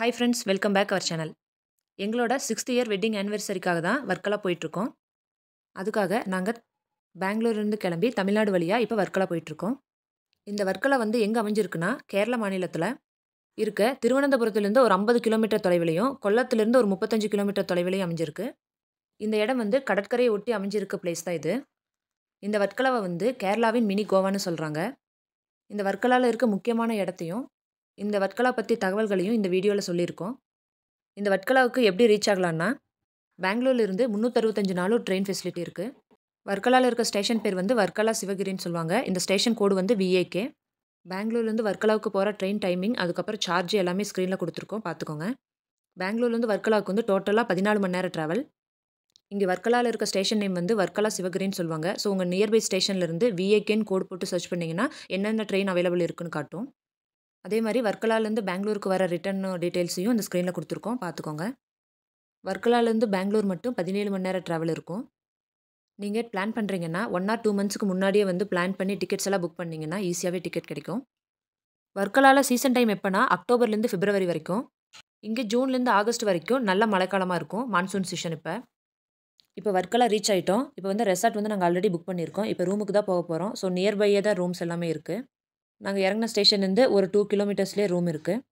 hi friends welcome back our channel எங்களோட sixth year wedding ஆனிவர்சரிக்காக தான் வர்க்கலா போயிட்டுருக்கோம் அதுக்காக நாங்கள் பெங்களூர்லேருந்து கிளம்பி தமிழ்நாடு வழியாக இப்போ வர்க்கலா போயிட்டுருக்கோம் இந்த வர்க்கலா வந்து எங்கே அமைஞ்சிருக்குன்னா கேரள மாநிலத்தில் இருக்க திருவனந்தபுரத்துலேருந்து ஒரு ஐம்பது கிலோமீட்டர் தொலைவிலையும் கொல்லத்துலேருந்து ஒரு முப்பத்தஞ்சு கிலோமீட்டர் தொலைவிலையும் அமைஞ்சிருக்கு இந்த இடம் வந்து கடற்கரையை ஒட்டி அமைஞ்சிருக்க பிளேஸ் தான் இது இந்த வர்க்கலாவை வந்து கேரளாவின் மினி கோவான்னு சொல்கிறாங்க இந்த வர்க்கலாவில் இருக்க முக்கியமான இடத்தையும் இந்த வட்கலா பற்றி தகவல்களையும் இந்த வீடியோவில் சொல்லியிருக்கோம் இந்த வட்கலாவுக்கு எப்படி ரீச் ஆகலான்னா பெங்களூர்லேருந்து முந்நூற்றறுபத்தஞ்சு நாளும் ட்ரெயின் ஃபெசிலிட்டி இருக்குது வர்க்கலாவில் இருக்க ஸ்டேஷன் பேர் வந்து வர்க்கலா சிவகிரின்னு சொல்லுவாங்க இந்த ஸ்டேஷன் கோடு வந்து விஏகே பெங்களூர்லேருந்து வர்க்கலாவுக்கு போகிற ட்ரெயின் டைமிங் அதுக்கப்புறம் சார்ஜ் எல்லாமே ஸ்க்ரீனில் கொடுத்துருக்கோம் பார்த்துக்கோங்க பெங்களூர்லேருந்து வர்க்கலாவுக்கு வந்து டோட்டலாக பதினாலு மணி நேரம் ட்ராவல் இங்கே வர்க்கலாவில் இருக்க ஸ்டேஷன் நேம் வந்து வர்க்கலா சிவகிரின்னு சொல்லுவாங்க ஸோ உங்கள் நியர்பை ஸ்டேஷன்லேருந்து விஏகேன்னு கோடு போட்டு சர்ச் பண்ணிங்கன்னா என்னென்ன ட்ரெயின் அவைலபிள் இருக்குன்னு காட்டும் அதே மாதிரி வர்க்கலாலேருந்து பேங்களூருக்கு வர ரிட்டர்ன் டீட்டெயில்ஸையும் அந்த ஸ்க்ரீனில் கொடுத்துருக்கோம் பார்த்துக்கோங்க வர்க்கலாலேருந்து பெங்களூர் மட்டும் பதினேழு மணி நேரம் ட்ராவல் இருக்கும் நீங்கள் பிளான் பண்ணுறீங்கன்னா ஒன் ஆர் டூ மந்த்ஸ்க்கு முன்னாடியே வந்து பிளான் பண்ணி டிக்கெட்ஸ் எல்லாம் புக் பண்ணிங்கன்னா ஈஸியாகவே டிக்கெட் கிடைக்கும் வர்க்கலாவில் சீசன் டைம் எப்போனா அக்டோபர்லேருந்து பிப்ரவரி வரைக்கும் இங்கே ஜூன்லேருந்து ஆகஸ்ட் வரைக்கும் நல்ல மழைக்காலமாக இருக்கும் மான்சூன் சீசன் இப்போ இப்போ வர்க்கலா ரீச் ஆகிட்டோம் இப்போ வந்து ரெசார்ட் வந்து நாங்கள் ஆல்ரெடி புக் பண்ணியிருக்கோம் இப்போ ரூமுக்கு தான் போக போகிறோம் ஸோ நியர்பையே தான் ரூம்ஸ் எல்லாமே இருக்குது நாங்கள் இறங்கின ஸ்டேஷன்லேருந்து ஒரு டூ கிலோமீட்டர்ஸ்லேயே ரூம் இருக்குது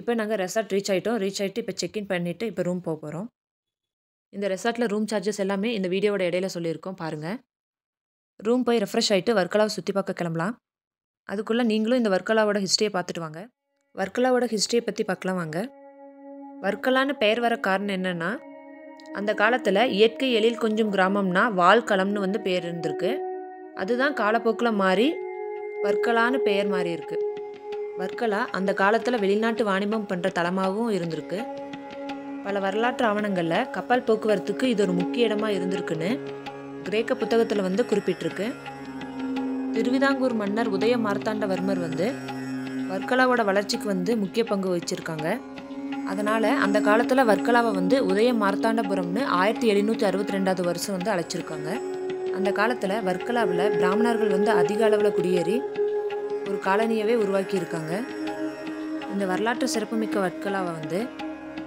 இப்போ நாங்கள் ரெசார்ட் ரீச் ஆகிட்டோம் ரீச் ஆகிட்டு இப்போ செக்இன் பண்ணிவிட்டு இப்போ ரூம் போக போகிறோம் இந்த ரெசார்ட்டில் ரூம் சார்ஜஸ் எல்லாமே இந்த வீடியோவோட இடையில சொல்லியிருக்கோம் பாருங்கள் ரூம் போய் ரெஃப்ரெஷ் ஆகிட்டு வர்க்கலாவை சுற்றி பார்க்க கிளம்பலாம் அதுக்குள்ளே நீங்களும் இந்த வர்க்கலாவோட ஹிஸ்ட்ரியை பார்த்துட்டு வாங்க வர்க்கலாவோட ஹிஸ்ட்ரியை பற்றி பார்க்கலாம் வாங்க வர்க்கலான்னு பெயர் வர காரணம் என்னென்னா அந்த காலத்தில் இயற்கை எழில் கொஞ்சம் கிராமம்னா வால்களம்னு வந்து பேர் இருந்திருக்கு அதுதான் காலப்போக்கில் மாறி வர்க்கலான்னு பெயர் மாறி இருக்கு வர்க்கலா அந்த காலத்தில் வெளிநாட்டு வாணிபம் பண்ணுற தலமாகவும் இருந்திருக்கு பல வரலாற்று ஆவணங்களில் கப்பல் போக்குவரத்துக்கு இது ஒரு முக்கிய இடமாக இருந்திருக்குன்னு கிரேக்க புத்தகத்தில் வந்து குறிப்பிட்டிருக்கு திருவிதாங்கூர் மன்னர் உதய மார்த்தாண்டவர்மர் வந்து வர்க்கலாவோட வளர்ச்சிக்கு வந்து முக்கிய பங்கு வச்சுருக்காங்க அதனால் அந்த காலத்தில் வர்க்கலாவை வந்து உதய மார்த்தாண்டபுரம்னு ஆயிரத்தி எழுநூற்றி அறுபத்தி ரெண்டாவது வருஷம் வந்து அழைச்சிருக்காங்க அந்த காலத்தில் வர்க்கலாவில் பிராமணர்கள் வந்து அதிக அளவில் குடியேறி ஒரு காலனியவே உருவாக்கியிருக்காங்க இந்த வரலாற்று சிறப்புமிக்க வர்க்கலாவை வந்து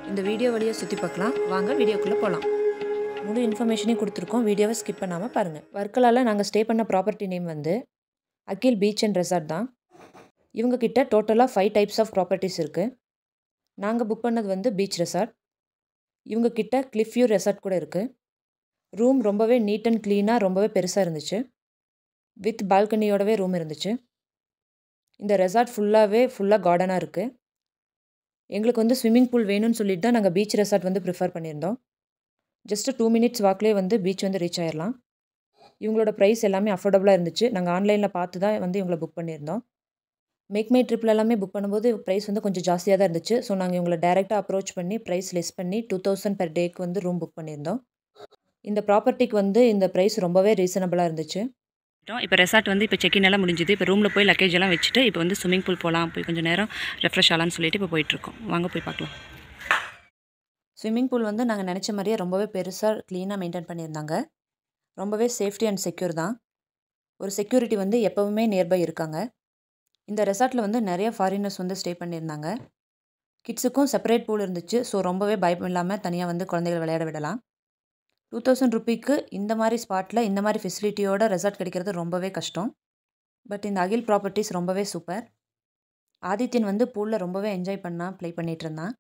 இந்த வீடியோ வழியை சுற்றி பார்க்கலாம் வாங்க வீடியோக்குள்ளே போகலாம் முழு இன்ஃபர்மேஷனையும் கொடுத்துருக்கோம் வீடியோவை ஸ்கிப் பண்ணாமல் பாருங்கள் வர்க்கலாவில் நாங்கள் ஸ்டே பண்ண ப்ராப்பர்ட்டி நேம் வந்து அகில் பீச் அண்ட் ரெசார்ட் தான் இவங்கக்கிட்ட டோட்டலாக ஃபைவ் டைப்ஸ் ஆஃப் ப்ராப்பர்ட்டிஸ் இருக்குது நாங்கள் புக் பண்ணது வந்து பீச் ரெசார்ட் இவங்கக்கிட்ட கிளிஃப்யூ ரெசார்ட் கூட இருக்குது ரூம் ரொம்பவே நீட் அண்ட் க்ளீனாக ரொம்பவே பெருசாக இருந்துச்சு வித் பால்கனியோடவே ரூம் இருந்துச்சு இந்த ரெசார்ட் ஃபுல்லாகவே ஃபுல்லாக கார்டனாக இருக்குது எங்களுக்கு வந்து ஸ்விம்மிங் பூல் வேணும்னு சொல்லிட்டு தான் நாங்கள் பீச் ரெசார்ட் வந்து ப்ரிஃபர் பண்ணியிருந்தோம் ஜஸ்ட்டு டூ மினிட்ஸ் வாக்லேயே வந்து பீச் வந்து ரீச் ஆயிடலாம் இவங்களோட ப்ரைஸ் எல்லாமே அஃபோர்டபுளாக இருந்துச்சு நாங்கள் ஆன்லைனில் பார்த்து தான் வந்து இவங்களை புக் பண்ணியிருந்தோம் மேக் மை ட்ரிப்பில் எல்லாமே புக் பண்ணும்போது ப்ரைஸ் வந்து கொஞ்சம் ஜாஸ்தியாக தான் இருந்துச்சு ஸோ நாங்கள் இவங்களை டேரெக்டாக அப்ரோச் பண்ணி ப்ரைஸ் லெஸ் பண்ணி டூ தௌசண்ட் பெர் டேக்கு வந்து ரூம் புக் பண்ணியிருந்தோம் இந்த ப்ராப்பர்ட்டிக்கு வந்து இந்த ப்ரைஸ் ரொம்பவே ரீசனபிளாக இருந்துச்சு இப்போ ரெசார்ட் வந்து இப்போ செக்கின் எல்லாம் முடிஞ்சுது இப்போ ரூமில் போய் லக்கேஜ் எல்லாம் வச்சுட்டு இப்போ வந்து ஸ்விம்மிங் பூல் போகலாம் போய் கொஞ்சம் நேரம் ரெஃப்ரெஷ் ஆகலான்னு சொல்லிட்டு இப்போ போயிட்டுருக்கோம் வாங்க போய் பார்க்கலாம் ஸ்விம்மிங் பூல் வந்து நாங்கள் நினச்ச மாதிரியே ரொம்பவே பெருசாக க்ளீனாக மெயின்டைன் பண்ணியிருந்தாங்க ரொம்பவே சேஃப்டி அண்ட் செக்யூர் தான் ஒரு செக்யூரிட்டி வந்து எப்போவுமே நியர்பை இருக்காங்க இந்த ரெசார்ட்டில் வந்து நிறைய ஃபாரினர்ஸ் வந்து ஸ்டே பண்ணியிருந்தாங்க கிட்ஸுக்கும் செப்பரேட் பூல் இருந்துச்சு ஸோ ரொம்பவே பயம் இல்லாமல் தனியாக வந்து குழந்தைகள் விளையாட விடலாம் டூ தௌசண்ட் ருப்பீக்கு இந்த மாதிரி ஸ்பாட்டில் இந்த மாதிரி ஃபெசிலிட்டியோட ரெசார்ட் கிடைக்கிறது ரொம்பவே கஷ்டம் பட் இந்த அகில் ப்ராப்பர்ட்டிஸ் ரொம்பவே சூப்பர் ஆதித்யன் வந்து பூலில் ரொம்பவே என்ஜாய் பண்ணால் ப்ளே பண்ணிகிட்டு இருந்தான்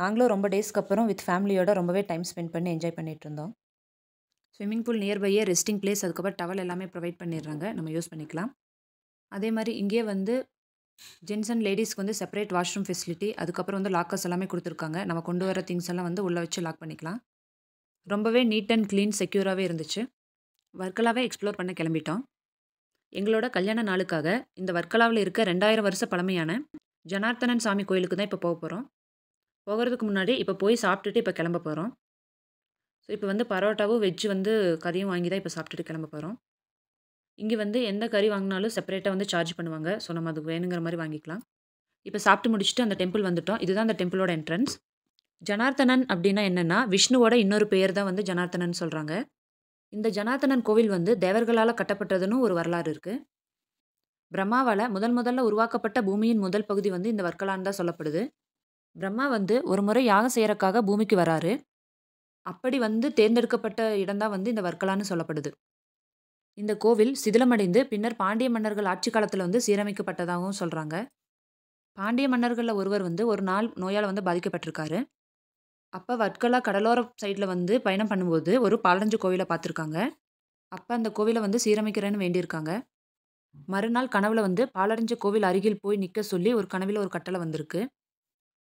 நாங்களும் ரொம்ப டேஸ்க்கு அப்புறம் வித் ஃபேமிலியோட ரொம்பவே டைம் ஸ்பெண்ட் பண்ணி என்ஜாய் பண்ணிகிட்டு இருந்தோம் ஸ்விம்மிங் பூல் நியர்பையே ரெஸ்டிங் பிளேஸ் அதுக்கப்புறம் டவல் எல்லாமே ப்ரொவைட் பண்ணிடுறாங்க நம்ம யூஸ் பண்ணிக்கலாம் அதே மாதிரி இங்கேயே வந்து ஜென்ஸ் அண்ட் லேடிஸ்க்கு வந்து செப்பரேட் வாஷ்ரூம் ஃபெசிலிட்டி அதுக்கப்புறம் வந்து லாக்கர்ஸ் எல்லாமே கொடுத்துருக்காங்க நம்ம கொண்டு வர திங்ஸ் எல்லாம் வந்து உள்ளே வச்சு லாக் பண்ணிக்கலாம் ரொம்பவே நீட் அண்ட் க்ளீன் செக்யூராகவே இருந்துச்சு வர்க்கலாவே எக்ஸ்ப்ளோர் பண்ண கிளம்பிட்டோம் எங்களோட கல்யாண நாளுக்காக இந்த வர்க்கலாவில் இருக்க ரெண்டாயிரம் வருஷ பழமையான ஜனார்த்தனன் சாமி கோயிலுக்கு தான் இப்போ போக போகிறோம் போகிறதுக்கு முன்னாடி இப்போ போய் சாப்பிட்டுட்டு இப்போ கிளம்ப போகிறோம் ஸோ இப்போ வந்து பரோட்டாவும் வெஜ்ஜு வந்து கறியும் வாங்கி தான் இப்போ சாப்பிட்டுட்டு கிளம்ப போகிறோம் இங்கே வந்து எந்த கறி வாங்கினாலும் செப்பரேட்டாக வந்து சார்ஜ் பண்ணுவாங்க ஸோ நம்ம அது வேணுங்கிற மாதிரி வாங்கிக்கலாம் இப்போ சாப்பிட்டு முடிச்சுட்டு அந்த டெம்பிள் வந்துவிட்டோம் இதுதான் அந்த டெம்பிளோட என்ட்ரன்ஸ் ஜனார்த்தனன் அப்படின்னா என்னென்னா விஷ்ணுவோட இன்னொரு பெயர் தான் வந்து ஜனார்த்தனன் சொல்கிறாங்க இந்த ஜனார்த்தனன் கோவில் வந்து தேவர்களால் கட்டப்பட்டதுன்னு ஒரு வரலாறு இருக்குது பிரம்மாவால் முதல் முதல்ல உருவாக்கப்பட்ட பூமியின் முதல் பகுதி வந்து இந்த வர்க்கலான்னு தான் சொல்லப்படுது பிரம்மா வந்து ஒரு முறை யாகம் செய்கிறக்காக பூமிக்கு வராரு அப்படி வந்து தேர்ந்தெடுக்கப்பட்ட இடம்தான் வந்து இந்த வர்க்கலான்னு சொல்லப்படுது இந்த கோவில் சிதிலமடைந்து பின்னர் பாண்டிய மன்னர்கள் ஆட்சி காலத்தில் வந்து சீரமைக்கப்பட்டதாகவும் சொல்கிறாங்க பாண்டிய மன்னர்களில் ஒருவர் வந்து ஒரு நாள் நோயால் வந்து பாதிக்கப்பட்டிருக்காரு அப்போ வட்கலா கடலோர சைடில் வந்து பயணம் பண்ணும்போது ஒரு பாலஞ்சு கோவிலை பார்த்துருக்காங்க அப்போ அந்த கோவிலை வந்து சீரமைக்கிறேன்னு வேண்டியிருக்காங்க மறுநாள் கனவுல வந்து பாலடைஞ்ச கோவில் அருகில் போய் நிற்க சொல்லி ஒரு கனவில் ஒரு கட்டளை வந்திருக்கு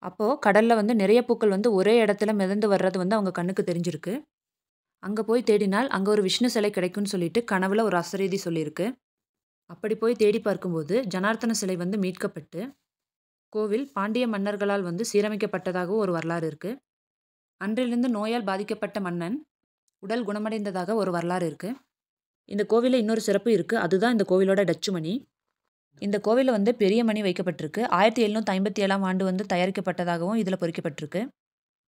அப்போது கடலில் வந்து நிறைய பூக்கள் வந்து ஒரே இடத்துல மிதந்து வர்றது வந்து அவங்க கண்ணுக்கு தெரிஞ்சிருக்கு அங்கே போய் தேடினால் அங்கே ஒரு விஷ்ணு சிலை கிடைக்கும்னு சொல்லிட்டு கனவுல ஒரு அசரீதி சொல்லியிருக்கு அப்படி போய் தேடி பார்க்கும்போது ஜனார்த்தன சிலை வந்து மீட்கப்பட்டு கோவில் பாண்டிய மன்னர்களால் வந்து சீரமைக்கப்பட்டதாகவும் ஒரு வரலாறு இருக்குது அன்றிலிருந்து நோயால் பாதிக்கப்பட்ட மன்னன் உடல் குணமடைந்ததாக ஒரு வரலாறு இருக்குது இந்த கோவிலில் இன்னொரு சிறப்பு இருக்குது அதுதான் இந்த கோவிலோட டச்சு மணி இந்த கோவிலில் வந்து பெரிய மணி வைக்கப்பட்டிருக்கு ஆயிரத்தி எழுநூற்றி ஐம்பத்தி ஏழாம் ஆண்டு வந்து தயாரிக்கப்பட்டதாகவும் இதில் பொறிக்கப்பட்டிருக்கு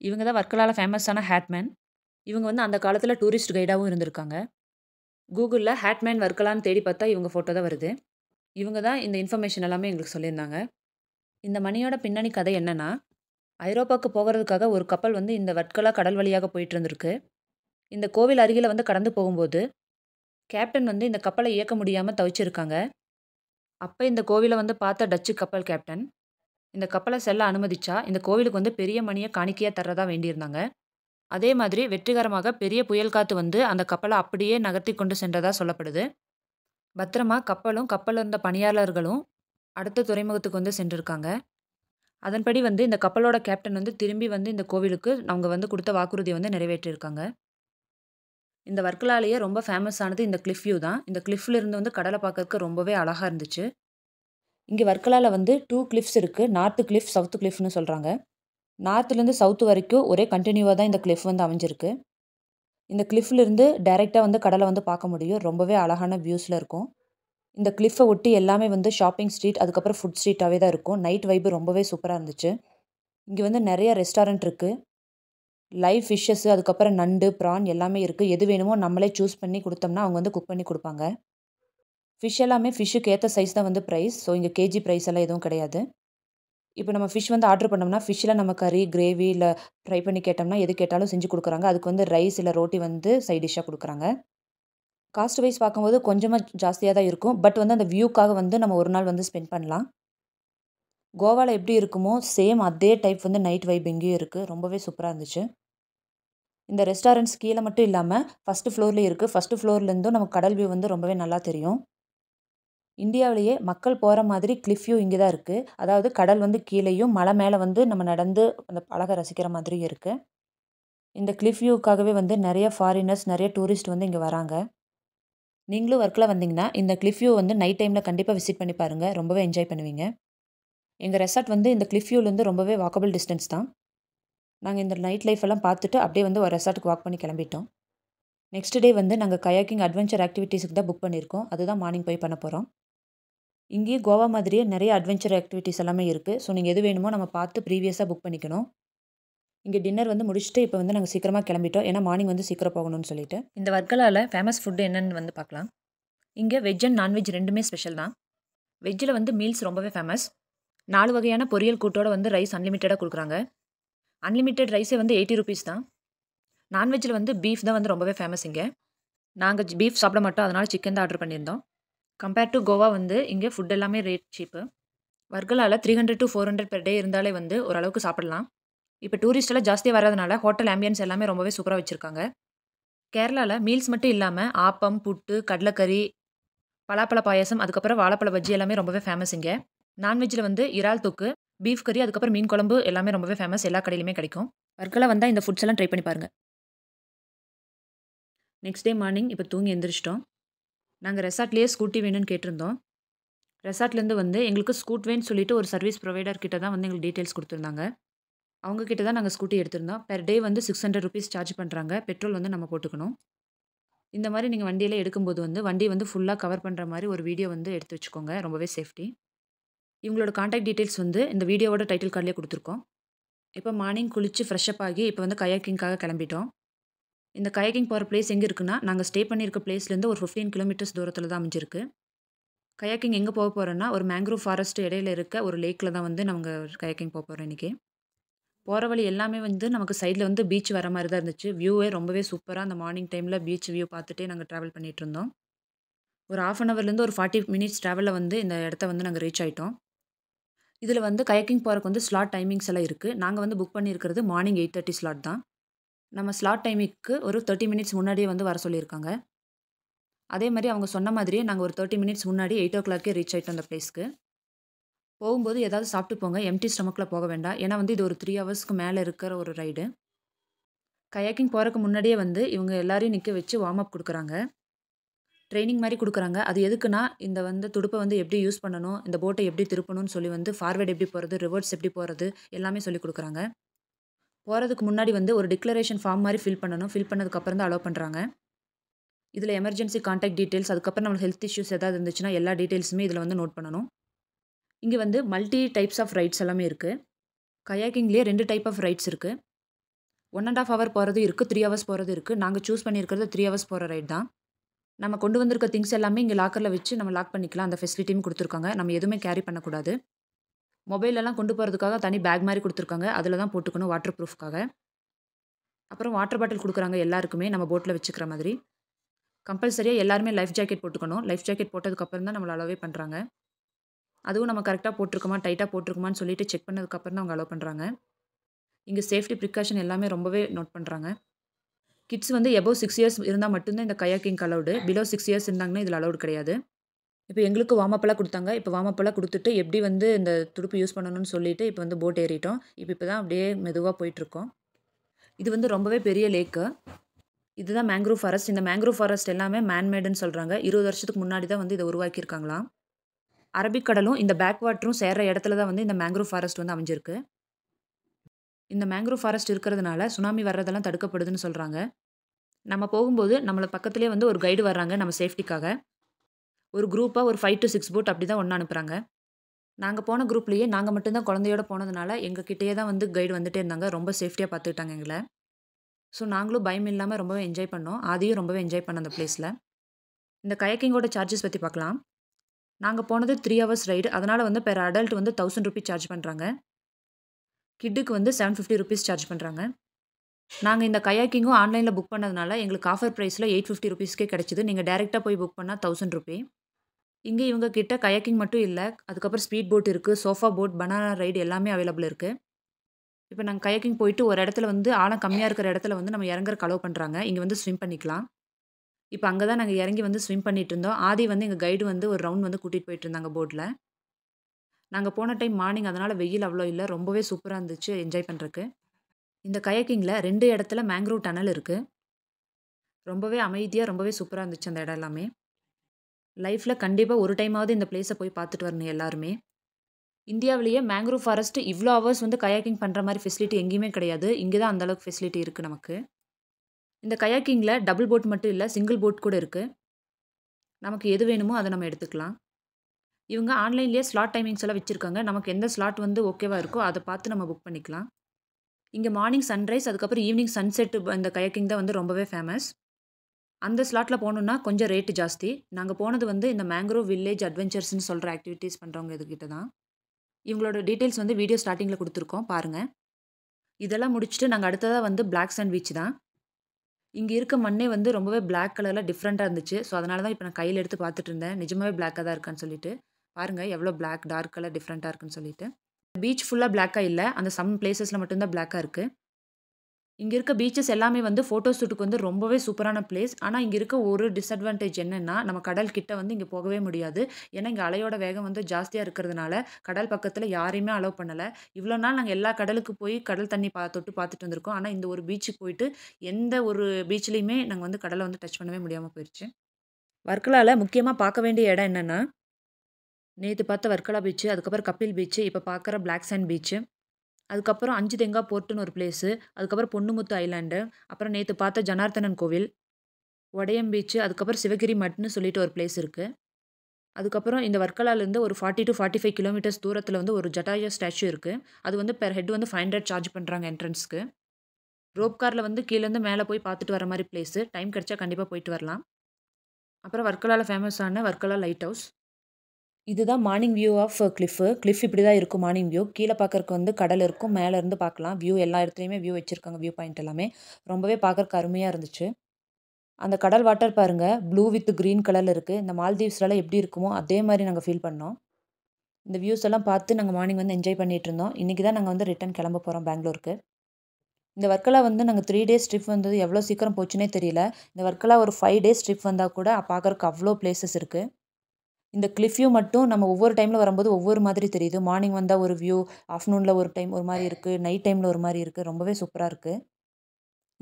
இவங்க தான் வர்க்கலால் ஃபேமஸான ஹேட்மேன் இவங்க வந்து அந்த காலத்தில் டூரிஸ்ட் கைடாகவும் இருந்திருக்காங்க கூகுளில் ஹேட்மேன் வர்க்கலான்னு தேடி பார்த்தா இவங்க ஃபோட்டோ தான் வருது இவங்க தான் இந்த இன்ஃபர்மேஷன் எல்லாமே எங்களுக்கு சொல்லியிருந்தாங்க இந்த மணியோட பின்னணி கதை என்னென்னா ஐரோப்பாவுக்கு போகிறதுக்காக ஒரு கப்பல் வந்து இந்த வட்கலா கடல் வழியாக போயிட்டு இருந்திருக்கு இந்த கோவில் அருகில் வந்து கடந்து போகும்போது கேப்டன் வந்து இந்த கப்பலை இயக்க முடியாமல் தவிச்சிருக்காங்க அப்போ இந்த கோவிலை வந்து பார்த்த டச்சு கப்பல் கேப்டன் இந்த கப்பலை செல்ல அனுமதிச்சா இந்த கோவிலுக்கு வந்து பெரிய மணியை காணிக்கையாக தர்றதா வேண்டியிருந்தாங்க அதே மாதிரி வெற்றிகரமாக பெரிய புயல் காற்று வந்து அந்த கப்பலை அப்படியே நகர்த்தி கொண்டு சென்றதாக சொல்லப்படுது பத்திரமா கப்பலும் கப்பலில் இருந்த பணியாளர்களும் அடுத்த துறைமுகத்துக்கு வந்து சென்றிருக்காங்க அதன்படி வந்து இந்த கப்பலோட கேப்டன் வந்து திரும்பி வந்து இந்த கோவிலுக்கு அவங்க வந்து கொடுத்த வாக்குறுதியை வந்து நிறைவேற்றியிருக்காங்க இந்த வர்க்கலாலேயே ரொம்ப ஃபேமஸ் ஆனது இந்த கிளிஃப் வியூ தான் இந்த கிளிஃப்ல இருந்து வந்து கடலை பார்க்கறதுக்கு ரொம்பவே அழகாக இருந்துச்சு இங்கே வர்க்கலாவில் வந்து டூ கிளிஃப்ஸ் இருக்குது நார்த்து கிளிஃப் சவுத்து கிளிஃப்னு சொல்கிறாங்க நார்த்துலேருந்து சவுத்து வரைக்கும் ஒரே கண்டினியூவாக தான் இந்த கிளிஃப் வந்து அமைஞ்சிருக்கு இந்த கிளிஃப்லேருந்து டைரெக்டாக வந்து கடலை வந்து பார்க்க முடியும் ரொம்பவே அழகான வியூஸில் இருக்கும் இந்த கிளிஃபை ஒட்டி எல்லாமே வந்து ஷாப்பிங் ஸ்ட்ரீட் அதுக்கப்புறம் ஃபுட் ஸ்ட்ரீட்டாகவே தான் இருக்கும் நைட் வைப்பு ரொம்பவே சூப்பராக இருந்துச்சு இங்கே வந்து நிறைய ரெஸ்டாரண்ட் இருக்குது லைவ் ஃபிஷ்ஷஸ்ஸு அதுக்கப்புறம் நண்டு ப்ரான் எல்லாமே இருக்குது எது வேணுமோ நம்மளே சூஸ் பண்ணி கொடுத்தோம்னா அவங்க வந்து குக் பண்ணி கொடுப்பாங்க ஃபிஷ் எல்லாமே ஃபிஷ்ஷுக்கு ஏற்ற சைஸ் தான் வந்து ப்ரைஸ் ஸோ இங்கே கேஜி ப்ரைஸ் எல்லாம் எதுவும் கிடையாது இப்போ நம்ம ஃபிஷ் வந்து ஆர்டர் பண்ணோம்னா ஃபிஷ்ஷில் நம்ம கறி கிரேவி இல்லை ஃப்ரை பண்ணி கேட்டோம்னா எது கேட்டாலும் செஞ்சு கொடுக்குறாங்க அதுக்கு வந்து ரைஸ் இல்லை ரோட்டி வந்து சைட் டிஷ்ஷாக கொடுக்குறாங்க காஸ்ட் வைஸ் பார்க்கும்போது கொஞ்சமாக ஜாஸ்தியாக தான் இருக்கும் பட் வந்து அந்த வியூக்காக வந்து நம்ம ஒரு நாள் வந்து ஸ்பெண்ட் பண்ணலாம் கோவாவில் எப்படி இருக்குமோ சேம் அதே டைப் வந்து நைட் வைப் இங்கேயும் இருக்குது ரொம்பவே சூப்பராக இருந்துச்சு இந்த ரெஸ்டாரண்ட்ஸ் கீழே மட்டும் இல்லாமல் ஃபஸ்ட்டு ஃப்ளோர்லேயும் இருக்குது ஃபஸ்ட்டு ஃப்ளோர்லேருந்தும் நமக்கு கடல் வியூ வந்து ரொம்பவே நல்லா தெரியும் இந்தியாவிலேயே மக்கள் போகிற மாதிரி கிளிஃப் வியூ இங்கே தான் இருக்குது அதாவது கடல் வந்து கீழேயும் மலை மேலே வந்து நம்ம நடந்து அந்த அழகை ரசிக்கிற மாதிரியும் இருக்குது இந்த கிளிஃப் வியூக்காகவே வந்து நிறைய ஃபாரினர்ஸ் நிறைய டூரிஸ்ட் வந்து இங்கே வராங்க நீங்களும் ஒர்க்கில் வந்தீங்கன்னா இந்த கிளிஃப் வியூ வந்து நைட் டைமில் கண்டிப்பாக விசிட் பண்ணி பாருங்கள் ரொம்பவே என்ஜாய் பண்ணுவீங்க எங்கள் ரெசார்ட் வந்து இந்த கிளிஃப் வியூலேருந்து ரொம்பவே வாக்கபிள் டிஸ்டன்ஸ் தான் நாங்கள் இந்த நைட் லைஃப் எல்லாம் பார்த்துட்டு அப்படியே வந்து ஒரு ரெசார்ட்டுக்கு வாக் பண்ணி கிளம்பிட்டோம் நெக்ஸ்ட் டே வந்து நாங்கள் கயாக்கிங் அட்வென்ச்சர் ஆக்டிவிட்டீஸுக்கு தான் புக் பண்ணியிருக்கோம் அதுதான் மார்னிங் போய் பண்ண போகிறோம் இங்கேயும் கோவா மாதிரியே நிறைய அட்வென்ச்சர் ஆக்டிவிட்டீஸ் எல்லாமே இருக்குது ஸோ நீங்கள் எது வேணுமோ நம்ம பார்த்து ப்ரீவியஸாக புக் பண்ணிக்கணும் இங்கே டின்னர் வந்து முடிச்சுட்டு இப்போ வந்து நாங்கள் சீக்கிரமாக கிளம்பிட்டோம் ஏன்னா மார்னிங் வந்து சீக்கிரம் போகணும்னு சொல்லிட்டு இந்த வர்க்கலாவில் ஃபேமஸ் ஃபுட்டு என்னென்னு வந்து பார்க்கலாம் இங்கே வெஜ் அண்ட் நான்வெஜ் ரெண்டுமே ஸ்பெஷல் தான் வெஜ்ஜில் வந்து மீல்ஸ் ரொம்பவே ஃபேமஸ் நாலு வகையான பொரியல் கூட்டோட வந்து ரைஸ் அன்லிமிட்டடாக கொடுக்குறாங்க அன்லிமிட்டெட் ரைஸே வந்து எயிட்டி ருபீஸ் தான் நான்வெஜ்ஜில் வந்து பீஃப் தான் வந்து ரொம்பவே ஃபேமஸ் இங்கே நாங்கள் பீஃப் சாப்பிட மாட்டோம் அதனால் சிக்கன் தான் ஆர்டர் பண்ணியிருந்தோம் கம்பேர் டு கோவா வந்து இங்கே ஃபுட் எல்லாமே ரேட் சீப்பு வர்க்கலாவில் three hundred to four hundred per day இருந்தாலே வந்து ஓரளவுக்கு சாப்பிடலாம் இப்போ டூரிஸ்டெல்லாம் ஜாஸ்தியாக வர்றதுனால ஹோட்டல் ஆம்பியன்ஸ் எல்லாமே ரொம்பவே சூப்பராக வச்சுருக்காங்க கேரளாவில் மீல்ஸ் மட்டும் இல்லாமல் ஆப்பம் புட்டு கடலைக்கறி பலாப்பழ பாயசம் அதுக்கப்புறம் வாழைப்பழ பஜ்ஜி எல்லாமே ரொம்பவே ஃபேமஸ் இங்கே நான்வெஜ்ஜில் வந்து இறால் தொக்கு பீஃப் கறி அதுக்கப்புறம் மீன் குழம்பு எல்லாமே ரொம்பவே ஃபேமஸ் எல்லா கடையிலுமே கிடைக்கும் வர்க்கில் வந்தால் இந்த ஃபுட்ஸ் எல்லாம் ட்ரை பண்ணி பாருங்கள் நெக்ஸ்ட் டே மார்னிங் இப்போ தூங்கி எந்திரிச்சிட்டோம் நாங்கள் ரெசார்ட்லேயே ஸ்கூட்டி வேணும்னு கேட்டிருந்தோம் ரெசார்ட்லேருந்து வந்து எங்களுக்கு ஸ்கூட் வேன்னு சொல்லிட்டு ஒரு சர்வீஸ் ப்ரொவைடர் கிட்ட தான் வந்து எங்களுக்கு டீட்டெயில்ஸ் கொடுத்துருந்தாங்க அவங்கக்கிட்ட தான் நாங்கள் ஸ்கூட்டி எடுத்திருந்தோம் பெர் டே வந்து சிக்ஸ் ஹண்ட்ரட் ருபீஸ் சார்ஜ் பண்ணுறாங்க பெட்ரோல் வந்து நம்ம போட்டுக்கணும் இந்த மாதிரி நீங்கள் வண்டியில் எடுக்கும்போது வந்து வண்டி வந்து ஃபுல்லாக கவர் பண்ணுற மாதிரி ஒரு வீடியோ வந்து எடுத்து வச்சுக்கோங்க ரொம்பவே சேஃப்டி இவங்களோட காண்டாக்ட் டீட்டெயில்ஸ் வந்து இந்த வீடியோவோட டைட்டில் கார்டிலே கொடுத்துருக்கோம் இப்போ மார்னிங் குளித்து ஃப்ரெஷ்அப் ஆகி இப்போ வந்து கயாக்கிங்காக கிளம்பிட்டோம் இந்த கயாக்கிங் போகிற பிளேஸ் எங்கே இருக்குன்னா நாங்கள் ஸ்டே பண்ணியிருக்க பிளேஸ்லேருந்து ஒரு ஃபிஃப்டீன் கிலோமீட்டர்ஸ் தூரத்தில் தான் அமைஞ்சிருக்கு கயாக்கிங் எங்கே போக போகிறோன்னா ஒரு மேங்க்ரோவ் ஃபாரஸ்ட் இடையில இருக்க ஒரு லேக்கில் தான் வந்து நாங்கள் கயாக்கிங் போக போகிறோம் இன்றைக்கி போகிற வழி எல்லாமே வந்து நமக்கு சைடில் வந்து பீச் வர மாதிரி தான் இருந்துச்சு வியூவே ரொம்பவே சூப்பராக அந்த மார்னிங் டைமில் பீச் வியூ பார்த்துட்டே நாங்கள் ட்ராவல் பண்ணிகிட்டு இருந்தோம் ஒரு ஆஃப் அன் ஹவர்லேருந்து ஒரு ஃபார்ட்டி மினிட்ஸ் ட்ராவலில் வந்து இந்த இடத்த வந்து நாங்கள் ரீச் ஆகிட்டோம் இதில் வந்து கயக்கிங் போகிறக்கு வந்து ஸ்லாட் டைமிங்ஸ் எல்லாம் இருக்குது நாங்கள் வந்து புக் பண்ணியிருக்கிறது மார்னிங் எயிட் தேர்ட்டி ஸ்லாட் தான் நம்ம ஸ்லாட் டைமிங்க்கு ஒரு தேர்ட்டி மினிட்ஸ் முன்னாடியே வந்து வர சொல்லியிருக்காங்க அதே மாதிரி அவங்க சொன்ன மாதிரியே நாங்கள் ஒரு தேர்ட்டி மினிட்ஸ் முன்னாடி எயிட் ஓ கிளாக்கே ரீச் ஆகிட்டோம் அந்த பிளேஸ்க்கு போகும்போது ஏதாவது சாப்பிட்டு போங்க எம்டி ஸ்டமக்கில் போக வேண்டாம் ஏன்னா வந்து இது ஒரு த்ரீ ஹவர்ஸ்க்கு மேலே இருக்கிற ஒரு ரைடு கயாக்கிங் போகிறக்கு முன்னாடியே வந்து இவங்க எல்லாரையும் நிற்க வச்சு வார்ம் அப் கொடுக்குறாங்க ட்ரைனிங் மாதிரி கொடுக்குறாங்க அது எதுக்குன்னா இந்த வந்து துடுப்பை வந்து எப்படி யூஸ் பண்ணணும் இந்த போட்டை எப்படி திருப்பணும்னு சொல்லி வந்து ஃபார்வேர்டு எப்படி போகிறது ரிவர்ஸ் எப்படி போகிறது எல்லாமே சொல்லி கொடுக்குறாங்க போகிறதுக்கு முன்னாடி வந்து ஒரு டிக்ளரேஷன் ஃபார்ம் மாதிரி ஃபில் பண்ணணும் ஃபில் பண்ணதுக்கப்புறம் தான் அலோவ் பண்ணுறாங்க இதில் எமர்ஜென்சி கான்டாக்ட் டீட்டெயில்ஸ் அதுக்கப்புறம் நம்ம ஹெல்த் இஷ்யூஸ் எதாவது இருந்துச்சுன்னா எல்லா டீட்டெயில்ஸுமே இதில் வந்து நோட் பண்ணணும் இங்கே வந்து மல்டி டைப்ஸ் ஆஃப் ரைட்ஸ் எல்லாமே இருக்குது கயாக்கிங்லேயே ரெண்டு டைப் ஆஃப் ரைட்ஸ் இருக்குது ஒன் அண்ட் ஆஃப் ஹவர் போகிறது இருக்குது த்ரீ ஹவர்ஸ் போகிறது இருக்குது நாங்கள் சூஸ் பண்ணியிருக்கிறது த்ரீ ஹவர்ஸ் போகிற ரைட் தான் நம்ம கொண்டு வந்திருக்க திங்ஸ் எல்லாமே இங்கே லாக்கரில் வச்சு நம்ம லாக் பண்ணிக்கலாம் அந்த ஃபெசிலிட்டியும் கொடுத்துருக்காங்க நம்ம எதுவுமே கேரி பண்ணக்கூடாது மொபைலெல்லாம் கொண்டு போகிறதுக்காக தனி பேக் மாதிரி கொடுத்துருக்காங்க அதில் தான் போட்டுக்கணும் வாட்டர் ப்ரூஃப்காக அப்புறம் வாட்டர் பாட்டில் கொடுக்குறாங்க எல்லாருக்குமே நம்ம போட்டில் வச்சுக்கிற மாதிரி கம்பல்சரியாக எல்லாருமே லைஃப் ஜாக்கெட் போட்டுக்கணும் லைஃப் ஜாக்கெட் போட்டதுக்கப்புறம் தான் நம்மளை அளவே பண்ணுறாங்க அதுவும் நம்ம கரெக்டாக போட்டிருக்கோமா டைட்டாக போட்டிருக்குமான்னு சொல்லிட்டு செக் பண்ணதுக்கப்புறம் தான் அவங்க அலோவ் பண்ணுறாங்க இங்கே சேஃப்டி ப்ரிகாஷன் எல்லாமே ரொம்பவே நோட் பண்ணுறாங்க கிட்ஸ் வந்து எபோவ் சிக்ஸ் இயர்ஸ் இருந்தால் மட்டும்தான் இந்த kayaking allowed below six years இருந்தாங்கன்னா இதில் அலௌடு கிடையாது இப்போ எங்களுக்கு வார்ம் அப்பெல்லாம் கொடுத்தாங்க இப்போ வார்ம் அப்பெல்லாம் கொடுத்துட்டு எப்படி வந்து இந்த துடுப்பு யூஸ் பண்ணணும்னு சொல்லிட்டு இப்போ வந்து போட் ஏறிட்டோம் இப்போ இப்போ தான் அப்படியே மெதுவாக போயிட்டுருக்கோம் இது வந்து ரொம்பவே பெரிய லேக்கு இதுதான் மேங்க்ரோவ் ஃபாரஸ்ட் இந்த மேங்க்ரோவ் ஃபாரஸ்ட் எல்லாமே மேன்மேடுன்னு சொல்கிறாங்க இருபது வருஷத்துக்கு முன்னாடி தான் வந்து இதை உருவாக்கியிருக்காங்களாம் அரபிக்கடலும் இந்த பேக் வாட்டரும் சேர்கிற இடத்துல தான் வந்து இந்த மேங்க்ரோவ் ஃபாரஸ்ட் வந்து அமைஞ்சிருக்கு இந்த மேங்க்ரோவ் ஃபாரஸ்ட் இருக்கிறதுனால சுனாமி வர்றதெல்லாம் தடுக்கப்படுதுன்னு சொல்கிறாங்க நம்ம போகும்போது நம்மளை பக்கத்துலேயே வந்து ஒரு கைடு வர்றாங்க நம்ம சேஃப்டிக்காக ஒரு குரூப்பாக ஒரு ஃபைவ் டு சிக்ஸ் போட் அப்படி தான் ஒன்று அனுப்புகிறாங்க நாங்கள் போன குரூப்லேயே நாங்கள் மட்டும்தான் குழந்தையோட போனதுனால எங்கள் கிட்டேயே தான் வந்து கைடு வந்துகிட்டே இருந்தாங்க ரொம்ப சேஃப்டியாக பார்த்துக்கிட்டாங்க எங்களை ஸோ நாங்களும் பயம் இல்லாமல் ரொம்பவே என்ஜாய் பண்ணோம் அதையும் ரொம்பவே என்ஜாய் பண்ணோம் அந்த பிளேஸில் இந்த கயக்கிங்கோட சார்ஜஸ் பற்றி பார்க்கலாம் நாங்கள் போனது த்ரீ ஹவர்ஸ் ரைடு அதனால் வந்து பெர் அடல்ட் வந்து தௌசண்ட் ருபீஸ் சார்ஜ் பண்ணுறாங்க கிட்டுக்கு வந்து செவன் ஃபிஃப்டி ருபீஸ் சார்ஜ் பண்ணுறாங்க நாங்கள் இந்த கயாக்கிங்கும் ஆன்லைனில் புக் பண்ணதுனால எங்களுக்கு ஆஃபர் ப்ரைஸில் எயிட் ஃபிஃப்டி ருபீஸ்க்கே கிடச்சிது நீங்கள் டேரெக்டாக போய் புக் பண்ணால் தௌசண்ட் ருபி இங்கே இவங்க கிட்ட கயாக்கிங் மட்டும் இல்லை அதுக்கப்புறம் ஸ்பீட் போட் இருக்குது சோஃபா போட் பனானா ரைடு எல்லாமே அவைலபிள் இருக்குது இப்போ நாங்கள் கயாக்கிங் போயிட்டு ஒரு இடத்துல வந்து ஆழம் கம்மியாக இருக்கிற இடத்துல வந்து நம்ம இறங்குற கலவு பண்ணுறாங்க இங்கே வந்து ஸ்விம் பண்ணிக்கலாம் இப்போ அங்கே தான் நாங்கள் இறங்கி வந்து ஸ்விம் பண்ணிகிட்டு இருந்தோம் ஆதி வந்து எங்கள் கைடு வந்து ஒரு ரவுண்ட் வந்து கூட்டிகிட்டு போயிட்டு இருந்தாங்க போட்டில் நாங்கள் போன டைம் மார்னிங் அதனால் வெயில் அவ்வளோ இல்லை ரொம்பவே சூப்பராக இருந்துச்சு என்ஜாய் பண்ணுறக்கு இந்த கயக்கிங்கில் ரெண்டு இடத்துல மேங்க்ரூவ் டனல் இருக்குது ரொம்பவே அமைதியாக ரொம்பவே சூப்பராக இருந்துச்சு அந்த இடம் எல்லாமே லைஃப்பில் கண்டிப்பாக ஒரு டைமாவது இந்த பிளேஸை போய் பார்த்துட்டு வரணும் எல்லாருமே இந்தியாவிலேயே மேங்க்ரூவ் ஃபாரஸ்ட் இவ்வளோ ஹவர்ஸ் வந்து கயாக்கிங் பண்ணுற மாதிரி ஃபெசிலிட்டி எங்கேயுமே கிடையாது இங்கே தான் அந்தளவுக்கு ஃபெசிலிட்டி இருக்குது நமக்கு இந்த கயாக்கிங்கில் டபுள் போட் மட்டும் இல்லை சிங்கிள் போட் கூட இருக்குது நமக்கு எது வேணுமோ அதை நம்ம எடுத்துக்கலாம் இவங்க ஆன்லைன்லேயே ஸ்லாட் டைமிங்ஸ் எல்லாம் வச்சுருக்காங்க நமக்கு எந்த ஸ்லாட் வந்து ஓகேவாக இருக்கோ அதை பார்த்து நம்ம புக் பண்ணிக்கலாம் இங்கே மார்னிங் சன்ரைஸ் அதுக்கப்புறம் ஈவினிங் சன்செட் இந்த கயக்கிங் தான் வந்து ரொம்பவே ஃபேமஸ் அந்த ஸ்லாட்டில் போகணுன்னா கொஞ்சம் ரேட்டு ஜாஸ்தி நாங்கள் போனது வந்து இந்த மேங்க்ரோவ் வில்லேஜ் அட்வென்ச்சர்ஸ்னு சொல்கிற ஆக்டிவிட்டீஸ் பண்ணுறவங்க இதுக்கிட்ட தான் இவங்களோட டீட்டெயில்ஸ் வந்து வீடியோ ஸ்டார்டிங்கில் கொடுத்துருக்கோம் பாருங்கள் இதெல்லாம் முடிச்சுட்டு நாங்கள் அடுத்ததாக வந்து பிளாக் பீச் தான் இங்கே இருக்க மண்ணே வந்து ரொம்பவே பிளாக் கலரில் டிஃப்ரெண்ட்டாக இருந்துச்சு ஸோ அதனால தான் இப்போ நான் கையில் எடுத்து பார்த்துட்டு இருந்தேன் நிஜமாகவே பிளாக்காக தான் இருக்கான்னு சொல்லிட்டு பாருங்கள் எவ்வளோ பிளாக் டார்க் கலர் டிஃப்ரெண்ட்டாக இருக்குன்னு சொல்லிட்டு பீச் ஃபுல்லாக பிளாக்காக இல்லை அந்த சம் பிளேசஸில் மட்டும்தான் பிளாக்காக இருக்குது இங்கே இருக்க பீச்சஸ் எல்லாமே வந்து ஃபோட்டோ ஷூட்டுக்கு வந்து ரொம்பவே சூப்பரான பிளேஸ் ஆனால் இங்கே இருக்க ஒரு டிஸ்அட்வான்டேஜ் என்னென்னா நம்ம கடல் கிட்ட வந்து இங்கே போகவே முடியாது ஏன்னா இங்கே அலையோட வேகம் வந்து ஜாஸ்தியாக இருக்கிறதுனால கடல் பக்கத்தில் யாரையுமே அலோவ் பண்ணலை இவ்வளோ நாள் நாங்கள் எல்லா கடலுக்கு போய் கடல் தண்ணி பா தொட்டு பார்த்துட்டு வந்திருக்கோம் ஆனால் இந்த ஒரு பீச்சுக்கு போயிட்டு எந்த ஒரு பீச்லேயுமே நாங்கள் வந்து கடலை வந்து டச் பண்ணவே முடியாமல் போயிடுச்சு வர்க்கலாவில் முக்கியமாக பார்க்க வேண்டிய இடம் என்னென்னா நேற்று பார்த்த வர்க்கலா பீச்சு அதுக்கப்புறம் கப்பில் பீச்சு இப்போ பார்க்குற பிளாக் சாண்ட் பீச்சு அதுக்கப்புறம் அஞ்சு தெங்கா போர்ட்டுன்னு ஒரு பிளேஸு அதுக்கப்புறம் பொன்னுமுத்து ஐலாண்டு அப்புறம் நேற்று பார்த்த ஜனார்த்தனன் கோவில் உடையம் பீச்சு அதுக்கப்புறம் சிவகிரி மட்னு சொல்லிட்டு ஒரு பிளேஸ் இருக்குது அதுக்கப்புறம் இந்த வர்க்கலாலேருந்து ஒரு forty to forty five kilometres தூரத்தில் வந்து ஒரு ஜட்டாயா ஸ்டாச்சு இருக்குது அது வந்து பெர் ஹெட் வந்து ஃபைவ் ஹண்ட்ரட் சார்ஜ் பண்ணுறாங்க என்ட்ரன்ஸ்க்கு ரோப் காரில் வந்து கீழேருந்து மேலே போய் பார்த்துட்டு வர மாதிரி பிளேஸு டைம் கிடச்சா கண்டிப்பாக போயிட்டு வரலாம் அப்புறம் வர்க்கலாவில் ஃபேமஸான வர்க்கலா லைட் ஹவுஸ் இதுதான் morning view of cliff cliff இப்படி தான் இருக்கும் மார்னிங் வியூ கீழே பார்க்கறக்கு வந்து கடல் இருக்கும் மேலே இருந்து பார்க்கலாம் வியூ எல்லா இடத்துலையுமே வியூ வச்சுருக்காங்க வியூ பாயிண்ட் எல்லாமே ரொம்பவே பார்க்கறக்கு அருமையாக இருந்துச்சு அந்த கடல் வாட்டர் பாருங்கள் ப்ளூ வித் க்ரீன் கலரில் இருக்குது இந்த மால்தீவ்ஸ்லாம் எப்படி இருக்குமோ அதே மாதிரி நாங்கள் ஃபீல் பண்ணோம் இந்த வியூஸ் எல்லாம் பார்த்து நாங்கள் மார்னிங் வந்து என்ஜாய் பண்ணிகிட்டு இருந்தோம் இன்றைக்கி தான் நாங்கள் வந்து ரிட்டன் கிளம்ப போகிறோம் பெங்களூருக்கு இந்த ஒர்க்கெல்லாம் வந்து நாங்கள் த்ரீ டேஸ் ட்ரிப் வந்தது எவ்வளோ சீக்கிரம் போச்சுனே தெரியல இந்த ஒர்க்கெல்லாம் ஒரு ஃபைவ் டேஸ் ட்ரிப் வந்தால் கூட பார்க்குறக்கு அவ்வளோ பிளேசஸ் இருக்குது இந்த கிளிஃப் வியூ மட்டும் நம்ம ஒவ்வொரு டைமில் வரும்போது ஒவ்வொரு மாதிரி தெரியுது மார்னிங் வந்தால் ஒரு வியூ ஆஃப்டர்நூனில் ஒரு டைம் ஒரு மாதிரி இருக்குது நைட் டைமில் ஒரு மாதிரி இருக்குது ரொம்பவே சூப்பராக இருக்குது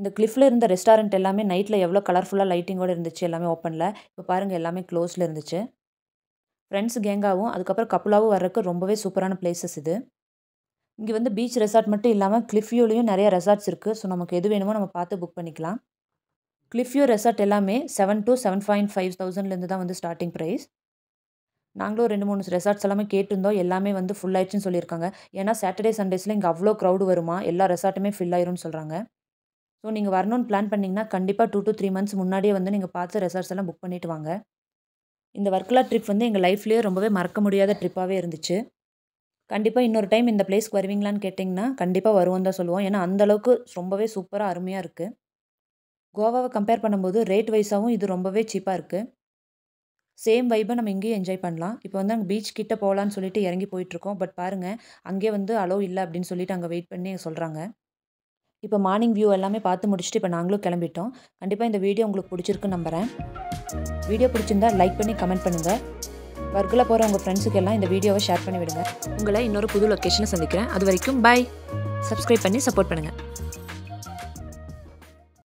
இந்த கிளிஃபில் இருந்த ரெஸ்டாரண்ட் எல்லாமே நைட்டில் எவ்வளோ கலர்ஃபுல்லாக லைட்டிங்கோடு இருந்துச்சு எல்லாமே ஓப்பனில் இப்போ பாருங்கள் எல்லாமே க்ளோஸில் இருந்துச்சு ஃப்ரெண்ட்ஸ் கேங்காகவும் அதுக்கப்புறம் கப்புலாவும் வர்றதுக்கு ரொம்பவே சூப்பரான பிளேசஸ் இது இங்கே வந்து பீச் ரெசார்ட் மட்டும் இல்லாமல் கிளிஃப்யூலையும் நிறைய ரெசார்ட்ஸ் இருக்குது ஸோ நமக்கு எது வேணுமோ நம்ம பார்த்து புக் பண்ணிக்கலாம் வியூ ரெசார்ட் எல்லாமே seven to seven point five தௌசண்ட்லேருந்து தான் வந்து ஸ்டார்டிங் ப்ரைஸ் நாங்களும் ரெண்டு மூணு ரெசார்ட்ஸ் எல்லாமே கேட்டிருந்தோம் எல்லாமே வந்து ஃபுல் ஆயிடுச்சுன்னு சொல்லியிருக்காங்க ஏன்னா சாட்டர்டே சண்டேஸில் இங்கே அவ்வளோ க்ரௌடு வருமா எல்லா ரெசார்ட்டுமே ஃபில் ஆயிரும்னு சொல்கிறாங்க ஸோ நீங்கள் வரணும்னு பிளான் பண்ணிங்கன்னா கண்டிப்பாக டூ டு த்ரீ மந்த்ஸ் முன்னாடியே வந்து நீங்கள் பார்த்து ரெசார்ட்ஸ் எல்லாம் புக் பண்ணிட்டு வாங்க இந்த வர்க்கலா ட்ரிப் வந்து எங்கள் லைஃப்லேயே ரொம்பவே மறக்க முடியாத ட்ரிப்பாகவே இருந்துச்சு கண்டிப்பாக இன்னொரு டைம் இந்த பிளேஸ்க்கு வருவீங்களான்னு கேட்டிங்கன்னா கண்டிப்பாக வருவோம் தான் சொல்லுவோம் ஏன்னா அந்தளவுக்கு ரொம்பவே சூப்பராக அருமையாக இருக்குது கோவாவை கம்பேர் பண்ணும்போது ரேட் வைஸாகவும் இது ரொம்பவே சீப்பாக இருக்குது சேம் வைப்பை நம்ம இங்கேயும் என்ஜாய் பண்ணலாம் இப்போ வந்து அங்கே பீச் கிட்டே போகலான்னு சொல்லிட்டு இறங்கி போயிட்டுருக்கோம் பட் பாருங்கள் அங்கே வந்து அலோவ் இல்லை அப்படின்னு சொல்லிட்டு அங்கே வெயிட் பண்ணி சொல்கிறாங்க இப்போ மார்னிங் வியூ எல்லாமே பார்த்து முடிச்சுட்டு இப்போ நாங்களும் கிளம்பிட்டோம் கண்டிப்பாக இந்த வீடியோ உங்களுக்கு பிடிச்சிருக்குன்னு நம்புகிறேன் வீடியோ பிடிச்சிருந்தா லைக் பண்ணி கமெண்ட் பண்ணுங்கள் ஒர்க்கில் போகிற உங்கள் ஃப்ரெண்ட்ஸுக்கு எல்லாம் இந்த வீடியோவை ஷேர் பண்ணி விடுங்க உங்களை இன்னொரு புது லொக்கேஷனை சந்திக்கிறேன் அது வரைக்கும் பாய் சப்ஸ்கிரைப் பண்ணி சப்போர்ட் பண்ணுங்கள்